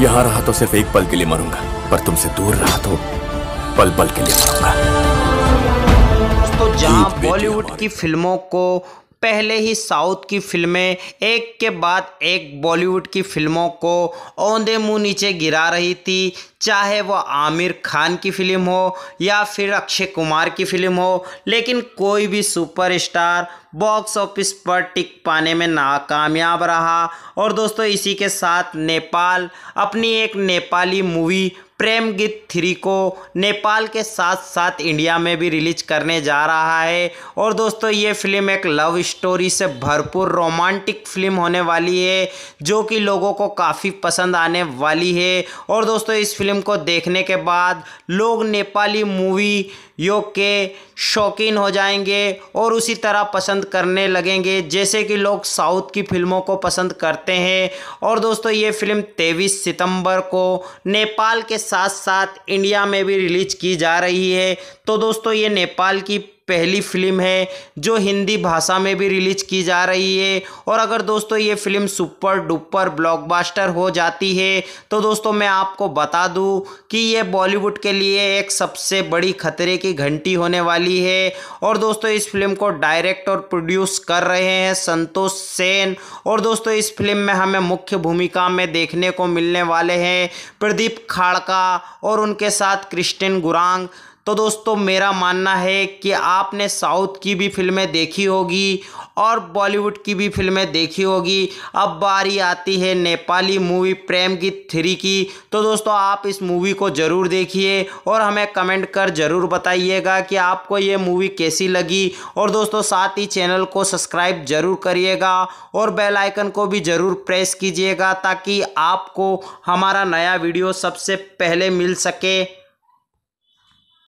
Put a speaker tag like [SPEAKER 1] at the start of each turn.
[SPEAKER 1] यहाँ रहा तो सिर्फ एक पल के लिए मरूंगा पर तुमसे दूर रहा तो पल पल के लिए मरूंगा तो जहाँ बॉलीवुड की फिल्मों को पहले ही साउथ की फिल्में एक के बाद एक बॉलीवुड की फिल्मों को औंधे मुंह नीचे गिरा रही थी चाहे वह आमिर खान की फ़िल्म हो या फिर अक्षय कुमार की फ़िल्म हो लेकिन कोई भी सुपरस्टार बॉक्स ऑफिस पर टिक पाने में नाकामयाब रहा और दोस्तों इसी के साथ नेपाल अपनी एक नेपाली मूवी प्रेम गीत थ्री को नेपाल के साथ साथ इंडिया में भी रिलीज करने जा रहा है और दोस्तों ये फिल्म एक लव स्टोरी से भरपूर रोमांटिक फिल्म होने वाली है जो कि लोगों को काफ़ी पसंद आने वाली है और दोस्तों इस फिल्म फिल्म को देखने के बाद लोग नेपाली मूवी योग के शौकीन हो जाएंगे और उसी तरह पसंद करने लगेंगे जैसे कि लोग साउथ की फिल्मों को पसंद करते हैं और दोस्तों ये फिल्म 23 सितंबर को नेपाल के साथ साथ इंडिया में भी रिलीज की जा रही है तो दोस्तों ये नेपाल की पहली फिल्म है जो हिंदी भाषा में भी रिलीज की जा रही है और अगर दोस्तों ये फिल्म सुपर डुपर ब्लॉकबस्टर हो जाती है तो दोस्तों मैं आपको बता दूं कि ये बॉलीवुड के लिए एक सबसे बड़ी खतरे की घंटी होने वाली है और दोस्तों इस फिल्म को डायरेक्ट और प्रोड्यूस कर रहे हैं संतोष सेन और दोस्तों इस फिल्म में हमें मुख्य भूमिका में देखने को मिलने वाले हैं प्रदीप खाड़का और उनके साथ क्रिस्टिन गुरांग तो दोस्तों मेरा मानना है कि आपने साउथ की भी फिल्में देखी होगी और बॉलीवुड की भी फिल्में देखी होगी अब बारी आती है नेपाली मूवी प्रेम गीत थ्री की तो दोस्तों आप इस मूवी को ज़रूर देखिए और हमें कमेंट कर ज़रूर बताइएगा कि आपको ये मूवी कैसी लगी और दोस्तों साथ ही चैनल को सब्सक्राइब ज़रूर करिएगा और बेल आइकन को भी ज़रूर प्रेस कीजिएगा ताकि आपको हमारा नया वीडियो सबसे पहले मिल सके